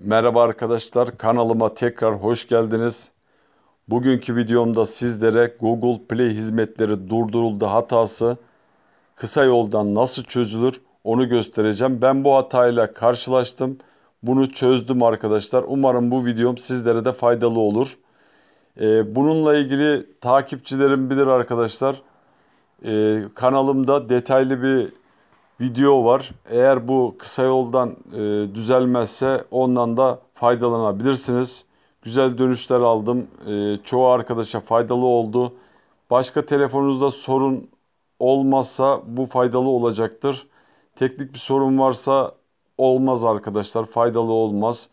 Merhaba arkadaşlar kanalıma tekrar hoş geldiniz. Bugünkü videomda sizlere Google Play hizmetleri durduruldu hatası kısa yoldan nasıl çözülür onu göstereceğim. Ben bu hatayla karşılaştım. Bunu çözdüm arkadaşlar. Umarım bu videom sizlere de faydalı olur. Ee, bununla ilgili takipçilerim bilir arkadaşlar. Ee, kanalımda detaylı bir video var. Eğer bu kısa yoldan e, düzelmezse ondan da faydalanabilirsiniz. Güzel dönüşler aldım. E, çoğu arkadaşa faydalı oldu. Başka telefonunuzda sorun olmazsa bu faydalı olacaktır. Teknik bir sorun varsa olmaz arkadaşlar. Faydalı olmaz.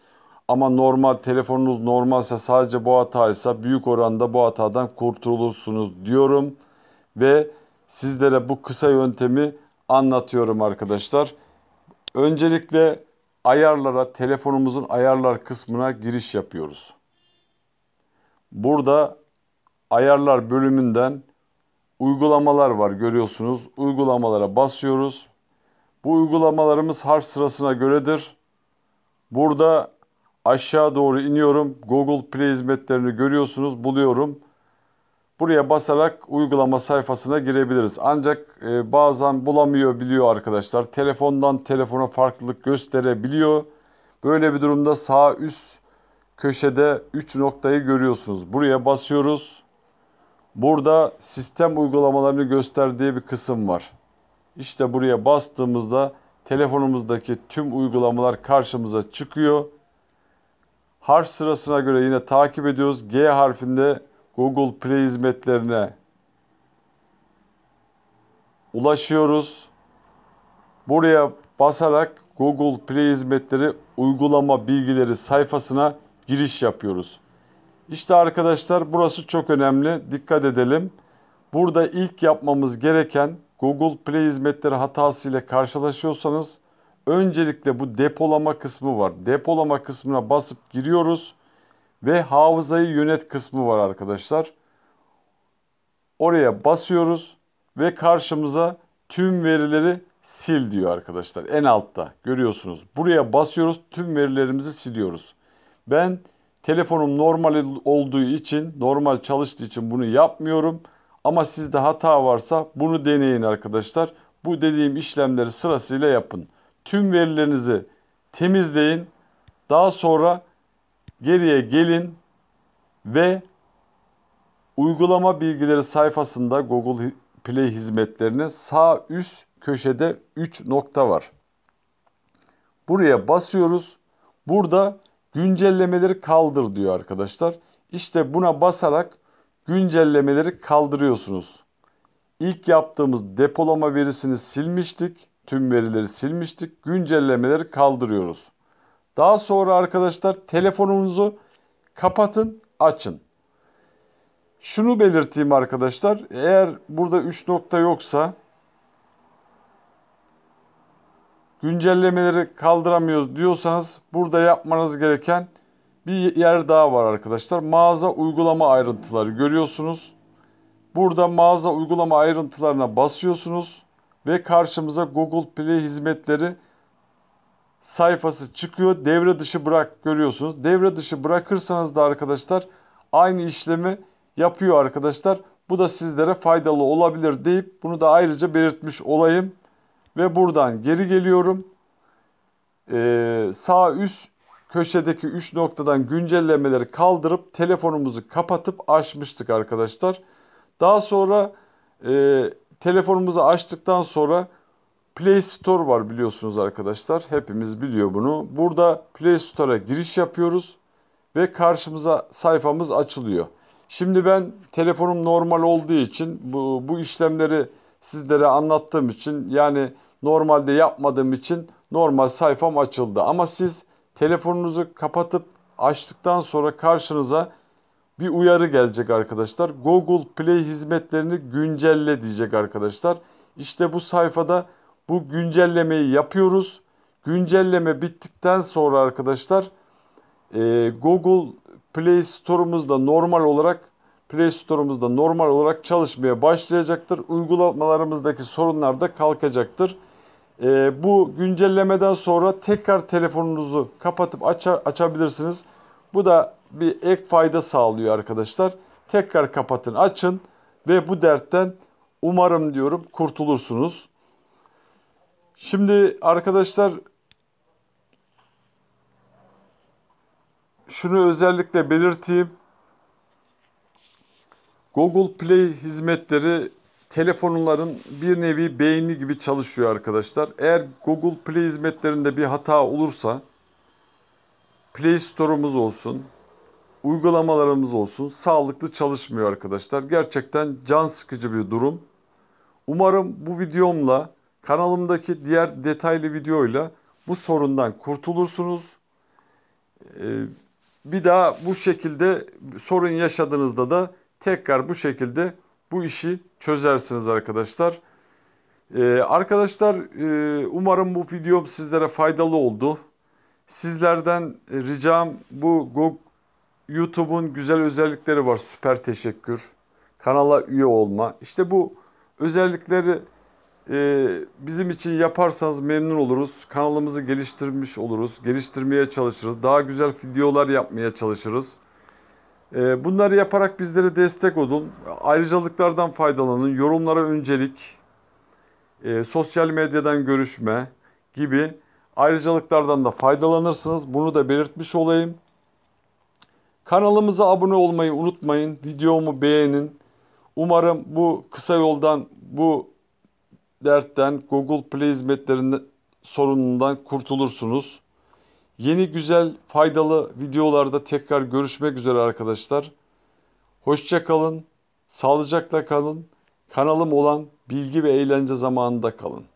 Ama normal telefonunuz normalse sadece bu hataysa büyük oranda bu hatadan kurtulursunuz diyorum. Ve sizlere bu kısa yöntemi anlatıyorum arkadaşlar. Öncelikle ayarlara, telefonumuzun ayarlar kısmına giriş yapıyoruz. Burada ayarlar bölümünden uygulamalar var görüyorsunuz. Uygulamalara basıyoruz. Bu uygulamalarımız harf sırasına göredir. Burada aşağı doğru iniyorum. Google Play hizmetlerini görüyorsunuz, buluyorum. Buraya basarak uygulama sayfasına girebiliriz. Ancak e, bazen bulamıyor biliyor arkadaşlar. Telefondan telefona farklılık gösterebiliyor. Böyle bir durumda sağ üst köşede 3 noktayı görüyorsunuz. Buraya basıyoruz. Burada sistem uygulamalarını gösterdiği bir kısım var. İşte buraya bastığımızda telefonumuzdaki tüm uygulamalar karşımıza çıkıyor. Harf sırasına göre yine takip ediyoruz. G harfinde Google Play hizmetlerine ulaşıyoruz. Buraya basarak Google Play hizmetleri uygulama bilgileri sayfasına giriş yapıyoruz. İşte arkadaşlar burası çok önemli. Dikkat edelim. Burada ilk yapmamız gereken Google Play hizmetleri hatası ile karşılaşıyorsanız öncelikle bu depolama kısmı var. Depolama kısmına basıp giriyoruz ve hafızayı yönet kısmı var arkadaşlar. Oraya basıyoruz ve karşımıza tüm verileri sil diyor arkadaşlar. En altta görüyorsunuz. Buraya basıyoruz tüm verilerimizi siliyoruz. Ben telefonum normal olduğu için normal çalıştığı için bunu yapmıyorum. Ama sizde hata varsa bunu deneyin arkadaşlar. Bu dediğim işlemleri sırasıyla yapın. Tüm verilerinizi temizleyin. Daha sonra Geriye gelin ve uygulama bilgileri sayfasında Google Play hizmetlerinin sağ üst köşede 3 nokta var. Buraya basıyoruz. Burada güncellemeleri kaldır diyor arkadaşlar. İşte buna basarak güncellemeleri kaldırıyorsunuz. İlk yaptığımız depolama verisini silmiştik. Tüm verileri silmiştik. Güncellemeleri kaldırıyoruz. Daha sonra arkadaşlar telefonunuzu kapatın, açın. Şunu belirteyim arkadaşlar. Eğer burada 3 nokta yoksa güncellemeleri kaldıramıyoruz diyorsanız burada yapmanız gereken bir yer daha var arkadaşlar. Mağaza uygulama ayrıntıları görüyorsunuz. Burada mağaza uygulama ayrıntılarına basıyorsunuz ve karşımıza Google Play hizmetleri sayfası çıkıyor. Devre dışı bırak görüyorsunuz. Devre dışı bırakırsanız da arkadaşlar aynı işlemi yapıyor arkadaşlar. Bu da sizlere faydalı olabilir deyip bunu da ayrıca belirtmiş olayım. Ve buradan geri geliyorum. Ee, sağ üst köşedeki 3 noktadan güncellemeleri kaldırıp telefonumuzu kapatıp açmıştık arkadaşlar. Daha sonra e, telefonumuzu açtıktan sonra Play Store var biliyorsunuz arkadaşlar. Hepimiz biliyor bunu. Burada Play Store'a giriş yapıyoruz ve karşımıza sayfamız açılıyor. Şimdi ben telefonum normal olduğu için bu, bu işlemleri sizlere anlattığım için yani normalde yapmadığım için normal sayfam açıldı. Ama siz telefonunuzu kapatıp açtıktan sonra karşınıza bir uyarı gelecek arkadaşlar. Google Play hizmetlerini güncelle diyecek arkadaşlar. İşte bu sayfada bu güncellemeyi yapıyoruz. Güncelleme bittikten sonra arkadaşlar e, Google Play Store'umuzda normal olarak Play Store'umuzda normal olarak çalışmaya başlayacaktır. Uygulamalarımızdaki sorunlar da kalkacaktır. E, bu güncellemeden sonra tekrar telefonunuzu kapatıp açar, açabilirsiniz. Bu da bir ek fayda sağlıyor arkadaşlar. Tekrar kapatın, açın ve bu dertten umarım diyorum kurtulursunuz. Şimdi arkadaşlar şunu özellikle belirteyim. Google Play hizmetleri telefonların bir nevi beyni gibi çalışıyor arkadaşlar. Eğer Google Play hizmetlerinde bir hata olursa Play Store'umuz olsun, uygulamalarımız olsun sağlıklı çalışmıyor arkadaşlar. Gerçekten can sıkıcı bir durum. Umarım bu videomla Kanalımdaki diğer detaylı videoyla bu sorundan kurtulursunuz. Ee, bir daha bu şekilde sorun yaşadığınızda da tekrar bu şekilde bu işi çözersiniz arkadaşlar. Ee, arkadaşlar e, umarım bu videom sizlere faydalı oldu. Sizlerden ricam bu YouTube'un güzel özellikleri var. Süper teşekkür. Kanala üye olma. İşte bu özellikleri ee, bizim için yaparsanız memnun oluruz. Kanalımızı geliştirmiş oluruz. Geliştirmeye çalışırız. Daha güzel videolar yapmaya çalışırız. Ee, bunları yaparak bizlere destek olun. Ayrıcalıklardan faydalanın. Yorumlara öncelik, e, sosyal medyadan görüşme gibi ayrıcalıklardan da faydalanırsınız. Bunu da belirtmiş olayım. Kanalımıza abone olmayı unutmayın. Videomu beğenin. Umarım bu kısa yoldan bu dertten, Google Play hizmetlerinin sorunundan kurtulursunuz. Yeni güzel, faydalı videolarda tekrar görüşmek üzere arkadaşlar. Hoşça kalın, sağlıcakla kalın. Kanalım olan bilgi ve eğlence zamanında kalın.